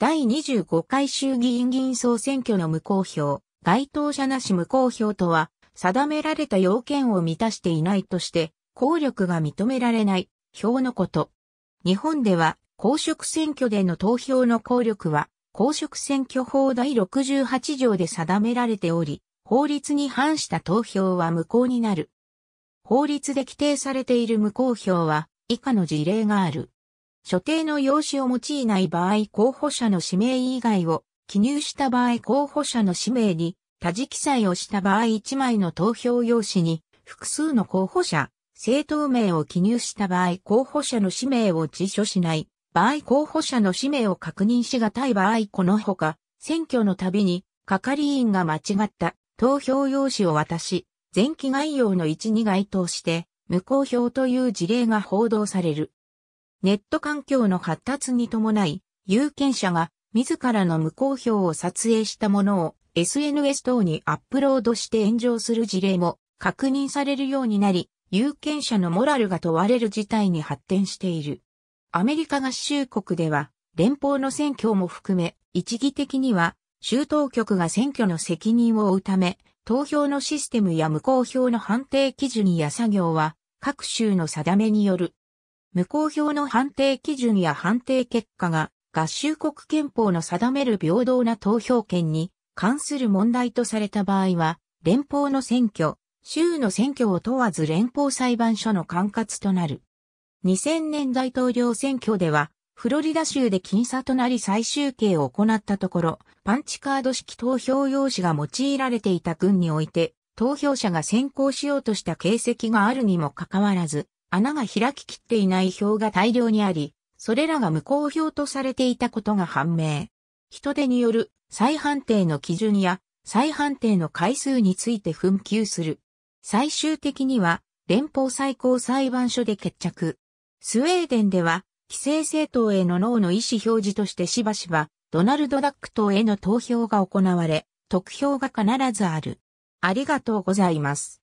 第25回衆議院議員総選挙の無効票、該当者なし無効票とは、定められた要件を満たしていないとして、効力が認められない、票のこと。日本では、公職選挙での投票の効力は、公職選挙法第68条で定められており、法律に反した投票は無効になる。法律で規定されている無効票は、以下の事例がある。所定の用紙を用いない場合候補者の氏名以外を記入した場合候補者の氏名に多字記載をした場合1枚の投票用紙に複数の候補者、政党名を記入した場合候補者の氏名を辞書しない場合候補者の氏名を確認しがたい場合このほか選挙のたびに係員が間違った投票用紙を渡し前期概要の1に該当して無効票という事例が報道される。ネット環境の発達に伴い、有権者が自らの無効票を撮影したものを SNS 等にアップロードして炎上する事例も確認されるようになり、有権者のモラルが問われる事態に発展している。アメリカ合衆国では、連邦の選挙も含め、一義的には、州当局が選挙の責任を負うため、投票のシステムや無効票の判定基準や作業は、各州の定めによる無効票の判定基準や判定結果が合衆国憲法の定める平等な投票権に関する問題とされた場合は、連邦の選挙、州の選挙を問わず連邦裁判所の管轄となる。2000年大統領選挙では、フロリダ州で僅差となり最終形を行ったところ、パンチカード式投票用紙が用いられていた軍において、投票者が先行しようとした形跡があるにもかかわらず、穴が開ききっていない表が大量にあり、それらが無効票とされていたことが判明。人手による再判定の基準や再判定の回数について紛糾する。最終的には連邦最高裁判所で決着。スウェーデンでは、規制政党への脳の意思表示としてしばしば、ドナルド・ダック党への投票が行われ、得票が必ずある。ありがとうございます。